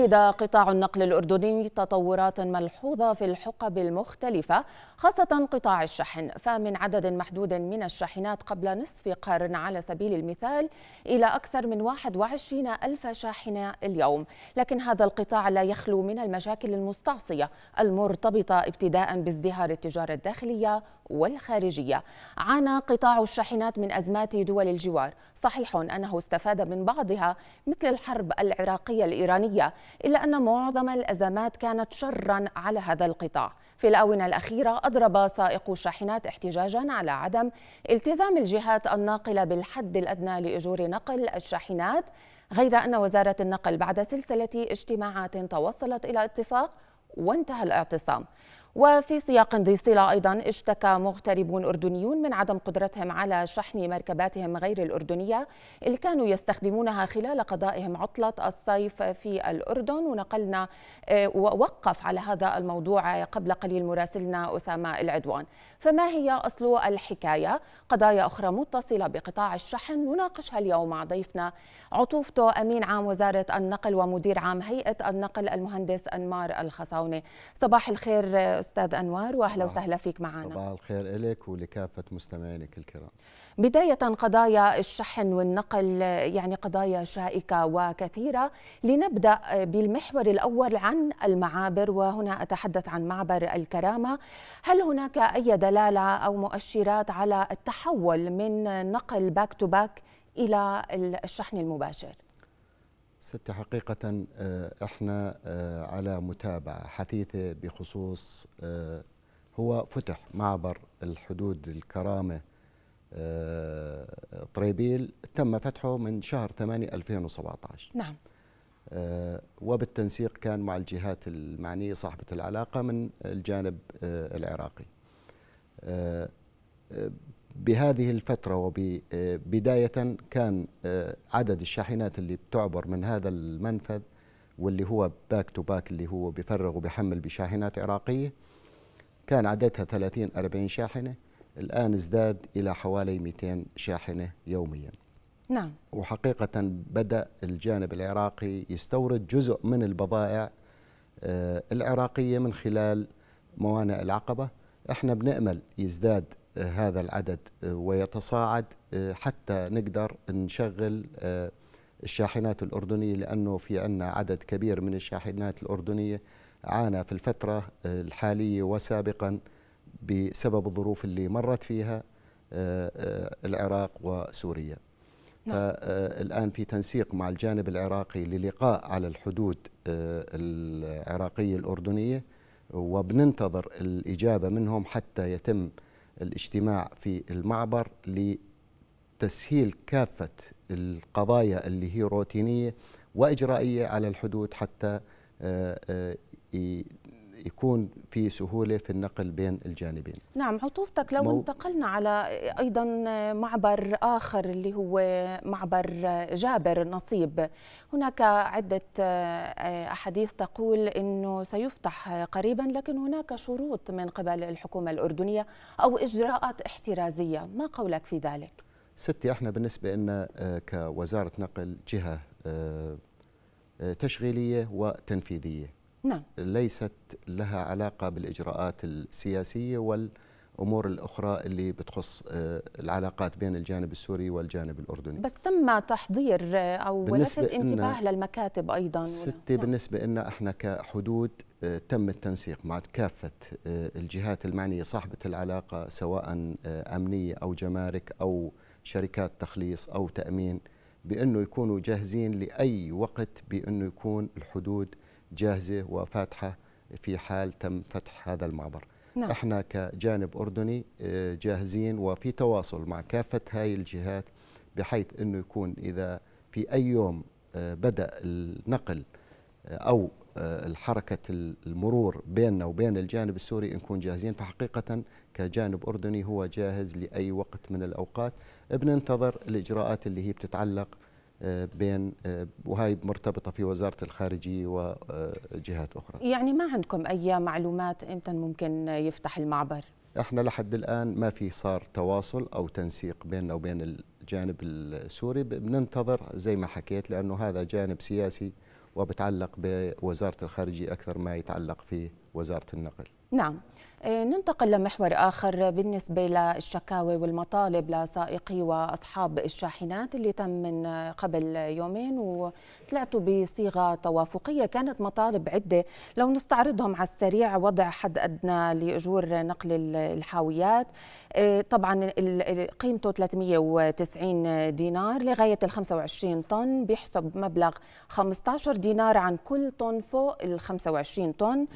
شهد قطاع النقل الأردني تطورات ملحوظة في الحقب المختلفة خاصة قطاع الشحن فمن عدد محدود من الشاحنات قبل نصف قرن على سبيل المثال إلى أكثر من 21 ألف شاحنة اليوم لكن هذا القطاع لا يخلو من المشاكل المستعصية المرتبطة ابتداء بازدهار التجارة الداخلية والخارجية عانى قطاع الشاحنات من أزمات دول الجوار صحيح أنه استفاد من بعضها مثل الحرب العراقية الإيرانية إلا أن معظم الأزمات كانت شرا على هذا القطاع في الآونة الأخيرة أضرب سائق الشاحنات احتجاجا على عدم التزام الجهات الناقلة بالحد الأدنى لأجور نقل الشاحنات غير أن وزارة النقل بعد سلسلة اجتماعات توصلت إلى اتفاق وانتهى الاعتصام وفي سياق ذي صلة أيضا اشتكى مغتربون أردنيون من عدم قدرتهم على شحن مركباتهم غير الأردنية اللي كانوا يستخدمونها خلال قضائهم عطلة الصيف في الأردن ونقلنا آه، ووقف على هذا الموضوع قبل قليل مراسلنا أسامة العدوان فما هي أصل الحكاية قضايا أخرى متصلة بقطاع الشحن نناقشها اليوم مع ضيفنا عطوفته أمين عام وزارة النقل ومدير عام هيئة النقل المهندس أنمار الخصاونة صباح الخير آه، استاذ انوار واهلا وسهلا فيك معنا صباح الخير لك ولكافه مستمعينك الكرام بدايه قضايا الشحن والنقل يعني قضايا شائكه وكثيره لنبدا بالمحور الاول عن المعابر وهنا اتحدث عن معبر الكرامه هل هناك اي دلاله او مؤشرات على التحول من نقل باك تو باك الى الشحن المباشر ستي حقيقة آه، احنا آه، على متابعة حثيثة بخصوص آه، هو فتح معبر الحدود الكرامة طريبيل تم فتحه من شهر 8 2017 نعم وبالتنسيق كان مع الجهات المعنية صاحبة العلاقة من الجانب العراقي بهذه الفترة وبداية كان آه، عدد الشاحنات اللي بتعبر من هذا المنفذ واللي هو باك تو باك اللي هو بيفرغ وبحمل بشاحنات عراقية كان عددها 30 40 شاحنة الآن ازداد إلى حوالي 200 شاحنة يوميا نعم وحقيقة بدأ الجانب العراقي يستورد جزء من البضائع آه، العراقية من خلال موانئ العقبة احنا بنأمل يزداد هذا العدد آه، ويتصاعد آه، حتى نقدر نشغل آه، الشاحنات الأردنية لأنه في عنا عدد كبير من الشاحنات الأردنية عانى في الفترة الحالية وسابقا بسبب الظروف اللي مرت فيها العراق وسوريا نعم. الآن في تنسيق مع الجانب العراقي للقاء على الحدود العراقية الأردنية وبننتظر الإجابة منهم حتى يتم الاجتماع في المعبر لتسهيل كافة القضايا اللي هي روتينية وإجرائية على الحدود حتى آه، آه، يكون في سهوله في النقل بين الجانبين. نعم عطوفتك لو مو... انتقلنا على ايضا معبر اخر اللي هو معبر جابر النصيب، هناك عده آه، احاديث تقول انه سيفتح قريبا لكن هناك شروط من قبل الحكومه الاردنيه او اجراءات احترازيه، ما قولك في ذلك؟ ستي احنا بالنسبه لنا آه، كوزاره نقل جهه آه، تشغيليه وتنفيذيه. نعم. ليست لها علاقة بالإجراءات السياسية والأمور الأخرى اللي بتخص آه، العلاقات بين الجانب السوري والجانب الأردني بس تم تحضير آه، أو لفت انتباه للمكاتب أيضا ستي نعم. بالنسبة لنا إحنا كحدود آه، تم التنسيق مع كافة الجهات المعنية صاحبة العلاقة سواء أمنية أو جمارك أو شركات تخليص أو تأمين بأنه يكونوا جاهزين لأي وقت بأنه يكون الحدود جاهزه وفاتحه في حال تم فتح هذا المعبر نعم. احنا كجانب اردني آه، جاهزين وفي تواصل مع كافه هاي الجهات بحيث انه يكون اذا في اي يوم آه، بدا النقل آه، او الحركة المرور بيننا وبين الجانب السوري نكون جاهزين فحقيقة كجانب أردني هو جاهز لأي وقت من الأوقات بننتظر الإجراءات اللي هي بتتعلق بين آه، وهي مرتبطة في وزارة الخارجية وجهات أخرى يعني ما عندكم أي معلومات إمتى ممكن يفتح المعبر؟ احنا لحد الان ما في صار تواصل او تنسيق بيننا وبين الجانب السوري بننتظر زي ما حكيت لانه هذا جانب سياسي وبتعلق بوزاره الخارجيه اكثر ما يتعلق في وزارة النقل نعم آه، ننتقل لمحور آخر بالنسبة للشكاوى والمطالب لسائقي وأصحاب الشاحنات اللي تم من قبل يومين وطلعتوا بصيغة توافقية كانت مطالب عدة لو نستعرضهم على السريع وضع حد أدنى لأجور نقل الحاويات آه، طبعا قيمته 390 دينار لغاية ال 25 طن بيحسب مبلغ 15 دينار عن كل طن فوق ال 25 طن نعم.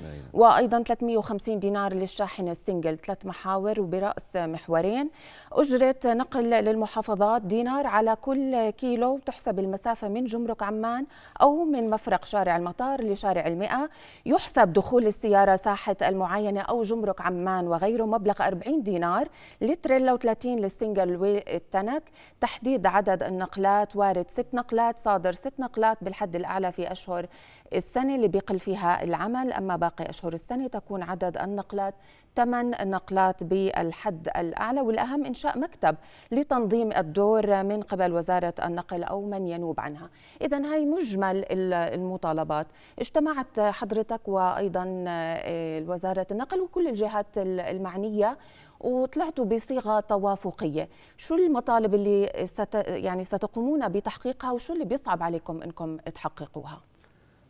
وأيضا 350 دينار للشاحنه السنجل ثلاث محاور وبرأس محورين أجرة نقل للمحافظات دينار على كل كيلو تحسب المسافة من جمرك عمان أو من مفرق شارع المطار لشارع المئة يحسب دخول السيارة ساحة المعاينة أو جمرك عمان وغيره مبلغ 40 دينار لتريلا و30 للسنجل والتنك تحديد عدد النقلات وارد ست نقلات صادر ست نقلات بالحد الأعلى في أشهر السنة اللي بيقل فيها العمل أما باقي أشهر السنة تكون عدد النقلات 8 نقلات بالحد الأعلى والأهم إنشاء مكتب لتنظيم الدور من قبل وزارة النقل أو من ينوب عنها إذا هاي مجمل المطالبات اجتمعت حضرتك وأيضا آه، وزارة النقل وكل الجهات المعنية وطلعتوا بصيغه توافقيه، شو المطالب اللي ست يعني ستقومون بتحقيقها وشو اللي بيصعب عليكم انكم تحققوها؟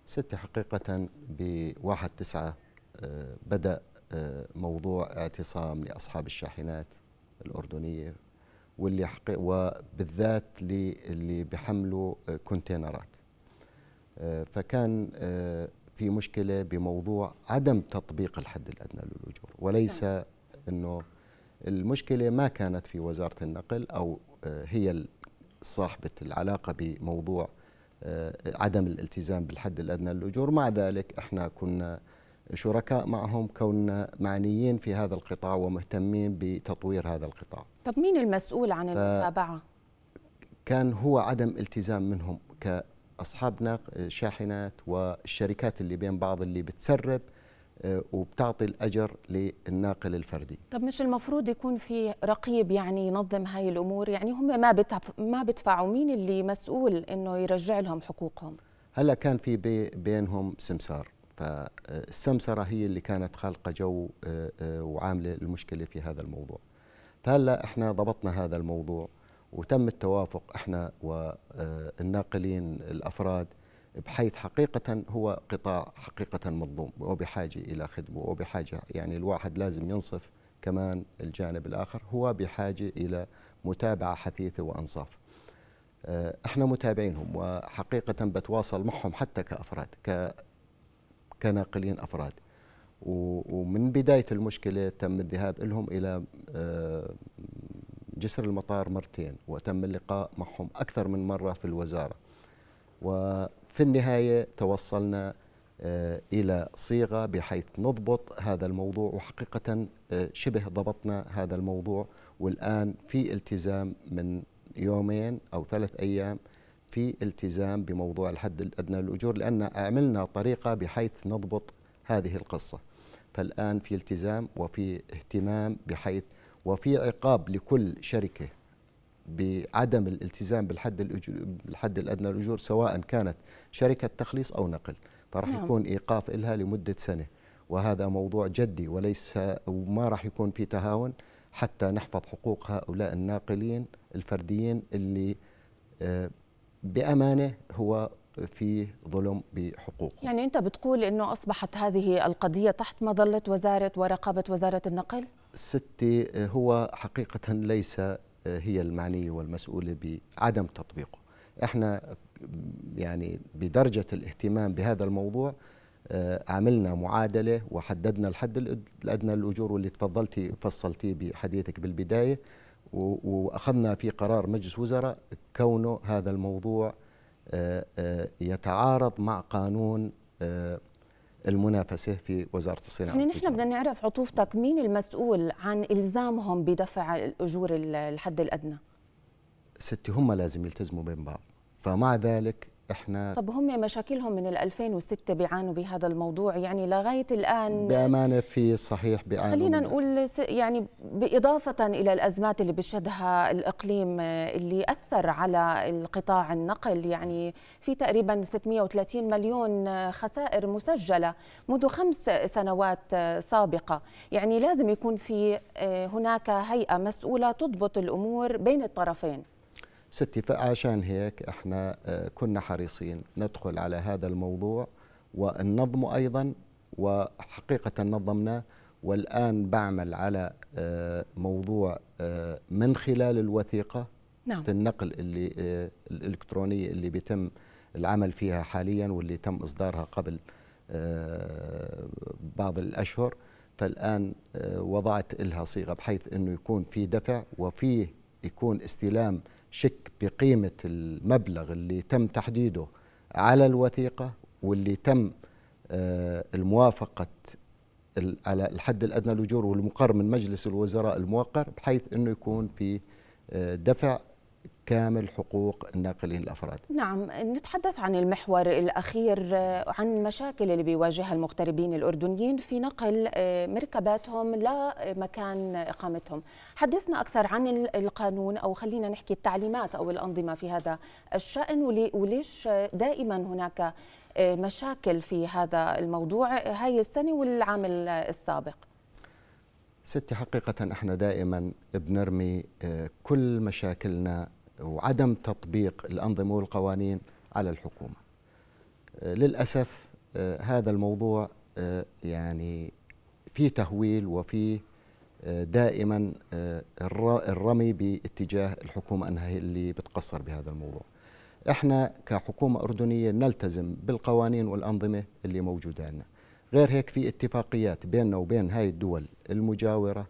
ستي حقيقة 1 9 بدأ آه، موضوع اعتصام لأصحاب الشاحنات الأردنية واللي وبالذات اللي بيحملوا كونتينرات آه، فكان آه، في مشكلة بموضوع عدم تطبيق الحد الأدنى للأجور وليس نعم. أنه المشكلة ما كانت في وزارة النقل أو هي صاحبة العلاقة بموضوع عدم الالتزام بالحد الأدنى للأجور مع ذلك احنا كنا شركاء معهم كوننا معنيين في هذا القطاع ومهتمين بتطوير هذا القطاع طب مين المسؤول عن المتابعة؟ كان هو عدم التزام منهم كأصحاب شاحنات والشركات اللي بين بعض اللي بتسرب آه، وبتعطي الأجر للناقل الفردي طب مش المفروض يكون في رقيب يعني ينظم هاي الأمور يعني هم ما, بتف... ما بدفعوا مين اللي مسؤول أنه يرجع لهم حقوقهم؟ هلا كان في بينهم سمسار فالسمسرة هي اللي كانت خالقة جو آه، آه، وعاملة المشكلة في هذا الموضوع فهلا احنا ضبطنا هذا الموضوع وتم التوافق احنا والناقلين آه، الافراد بحيث حقيقة هو قطاع حقيقة مظلوم وبحاجة إلى خدمة وبحاجة يعني الواحد لازم ينصف كمان الجانب الآخر هو بحاجة إلى متابعة حثيثة وأنصاف احنا متابعينهم وحقيقة بتواصل معهم حتى كأفراد كناقلين أفراد ومن بداية المشكلة تم الذهاب لهم إلى آه، جسر المطار مرتين وتم اللقاء معهم أكثر من مرة في الوزارة وفي النهاية توصلنا آه، إلى صيغة بحيث نضبط هذا الموضوع وحقيقة آه، شبه ضبطنا هذا الموضوع والآن في التزام من يومين أو ثلاث أيام في التزام بموضوع الحد الأدنى للأجور لأن عملنا طريقة بحيث نضبط هذه القصة فالآن في التزام وفي اهتمام بحيث وفي عقاب لكل شركة بعدم الالتزام بالحد بالحد الادنى للاجور سواء كانت شركه تخليص او نقل فراح نعم. يكون ايقاف لها لمده سنه وهذا موضوع جدي وليس وما راح يكون في تهاون حتى نحفظ حقوق هؤلاء الناقلين الفرديين اللي آه، بامانه هو في ظلم بحقوقه يعني انت بتقول انه اصبحت هذه القضيه تحت مظله وزاره ورقابه وزاره النقل ستي هو حقيقه ليس آه، هي المعنيه والمسؤوله بعدم تطبيقه احنا يعني بدرجه الاهتمام بهذا الموضوع آه، عملنا معادله وحددنا الحد الادنى للاجور واللي تفضلتي فصلتيه بحديثك بالبدايه واخذنا في قرار مجلس وزراء كونه هذا الموضوع آه، آه، يتعارض مع قانون آه، المنافسه في وزاره الصناعه يعني نحن بدنا نعرف عطوفتك مين المسؤول عن الزامهم بدفع الاجور الحد الادنى ستي هم لازم يلتزموا بين بعض فمع ذلك احنا طب هم مشاكلهم من 2006 بيعانوا بهذا الموضوع يعني لغايه الان بامانه في صحيح بيعانوا خلينا نقول يعني باضافه الى الازمات اللي بيشهدها الاقليم آه، اللي اثر على القطاع النقل يعني في تقريبا 630 مليون آه، خسائر مسجله منذ خمس سنوات آه، سابقه يعني لازم يكون في هناك هيئه مسؤوله تضبط الامور بين الطرفين ستي فعشان هيك احنا آه، كنا حريصين ندخل على هذا الموضوع وننظم ايضا وحقيقه نظمناه والان بعمل على آه، موضوع آه، من خلال الوثيقه نعم. النقل اللي الالكترونيه اللي بيتم العمل فيها حاليا واللي تم اصدارها قبل بعض الاشهر فالان وضعت لها صيغه بحيث انه يكون في دفع وفيه يكون استلام شك بقيمة المبلغ اللي تم تحديده على الوثيقة واللي تم آه، الموافقة على الحد الأدنى للأجور والمقر من مجلس الوزراء الموقر بحيث أنه يكون في آه، دفع كامل حقوق الناقلين الافراد. نعم، نتحدث عن المحور الاخير آه، عن مشاكل اللي بيواجهها المغتربين الاردنيين في نقل آه، مركباتهم لمكان اقامتهم. حدثنا اكثر عن القانون او خلينا نحكي التعليمات او الانظمه في هذا الشان وليش دائما هناك آه، مشاكل في هذا الموضوع هاي السنه والعام السابق. ستي حقيقة احنا دائما بنرمي كل مشاكلنا وعدم تطبيق الأنظمة والقوانين على الحكومة آه، للأسف آه، هذا الموضوع آه، يعني في تهويل وفي دائما الرمي باتجاه الحكومة أنها اللي بتقصر بهذا الموضوع احنا كحكومة أردنية نلتزم بالقوانين والأنظمة اللي موجودة عندنا غير هيك في اتفاقيات بيننا وبين هاي الدول المجاورة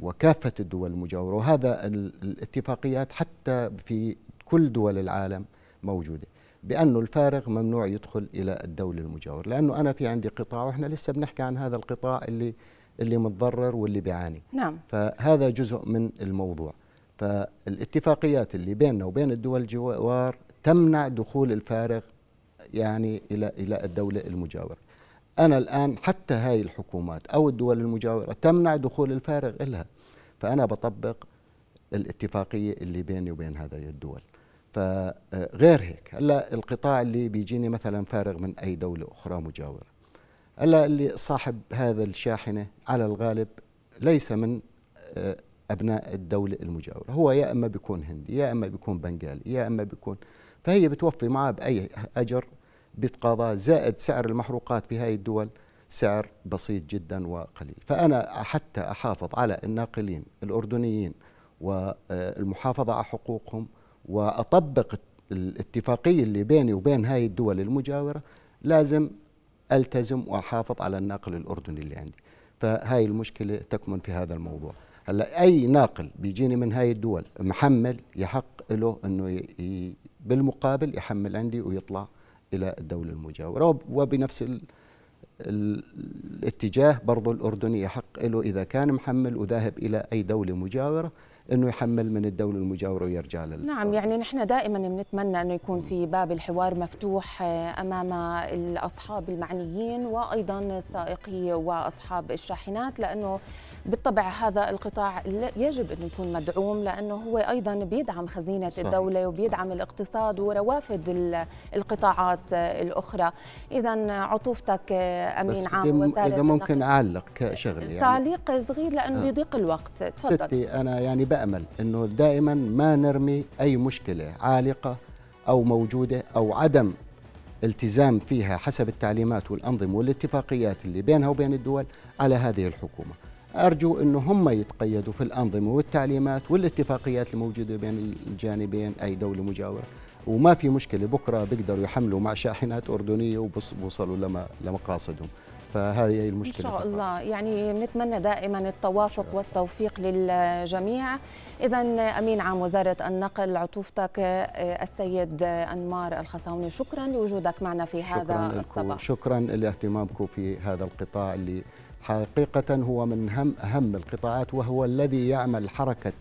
وكافة الدول المجاورة وهذا الاتفاقيات حتى في كل دول العالم موجودة بأنه الفارغ ممنوع يدخل إلى الدولة المجاورة لأنه أنا في عندي قطاع وإحنا لسه بنحكي عن هذا القطاع اللي اللي متضرر واللي بيعاني نعم. فهذا جزء من الموضوع فالاتفاقيات اللي بيننا وبين الدول الجوار تمنع دخول الفارغ يعني إلى إلى الدولة المجاورة أنا الآن حتى هاي الحكومات أو الدول المجاورة تمنع دخول الفارغ إلها فأنا بطبق الاتفاقية اللي بيني وبين هذه الدول فغير آه، هيك هلا القطاع اللي بيجيني مثلا فارغ من أي دولة أخرى مجاورة هلا اللي صاحب هذا الشاحنة على الغالب ليس من آه، أبناء الدولة المجاورة هو يا إما بيكون هندي يا إما بيكون بنغالي يا إما بيكون فهي بتوفي معه بأي أجر بيتقاضاه زائد سعر المحروقات في هذه الدول سعر بسيط جدا وقليل فأنا حتى أحافظ على الناقلين الأردنيين والمحافظة على حقوقهم وأطبق الاتفاقية اللي بيني وبين هاي الدول المجاورة لازم ألتزم وأحافظ على الناقل الأردني اللي عندي فهاي المشكلة تكمن في هذا الموضوع هلا أي ناقل بيجيني من هاي الدول محمل يحق له أنه بالمقابل يحمل عندي ويطلع إلى الدولة المجاورة وبنفس الاتجاه برضو الأردني يحق له إذا كان محمل وذاهب إلى أي دولة مجاورة انه يحمل من الدوله المجاوره ويرجع لل نعم يعني نحن دائما بنتمنى انه يكون في باب الحوار مفتوح آه، امام الاصحاب المعنيين وايضا السائقي واصحاب الشاحنات لانه بالطبع هذا القطاع يجب أن يكون مدعوم لأنه هو أيضا بيدعم خزينة صحيح. الدولة وبيدعم الاقتصاد وروافد القطاعات الأخرى إذا عطوفتك أمين بس عام وزارة إذا ممكن أعلق شغلة يعني تعليق صغير لأنه بيضيق آه. الوقت تفضل ستي أنا يعني بأمل أنه دائما ما نرمي أي مشكلة عالقة أو موجودة أو عدم التزام فيها حسب التعليمات والأنظمة والاتفاقيات اللي بينها وبين الدول على هذه الحكومة أرجو انه هم يتقيدوا في الأنظمة والتعليمات والاتفاقيات الموجودة بين الجانبين أي دولة مجاورة وما في مشكلة بكرة بيقدروا يحملوا مع شاحنات أردنية وبوصلوا لمقاصدهم فهذه هي المشكله ان شاء الله فقط. يعني بنتمنى دائما التوافق والتوفيق للجميع اذا امين عام وزاره النقل عطوفتك آه، السيد انمار الخصاوني شكرا لوجودك معنا في هذا شكراً الصباح شكرا لاهتمامكم في هذا القطاع اللي حقيقة هو من هم أهم القطاعات وهو الذي يعمل حركة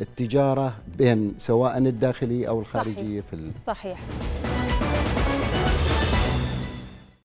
التجارة بين سواء الداخلية أو الخارجية صحيح. في صحيح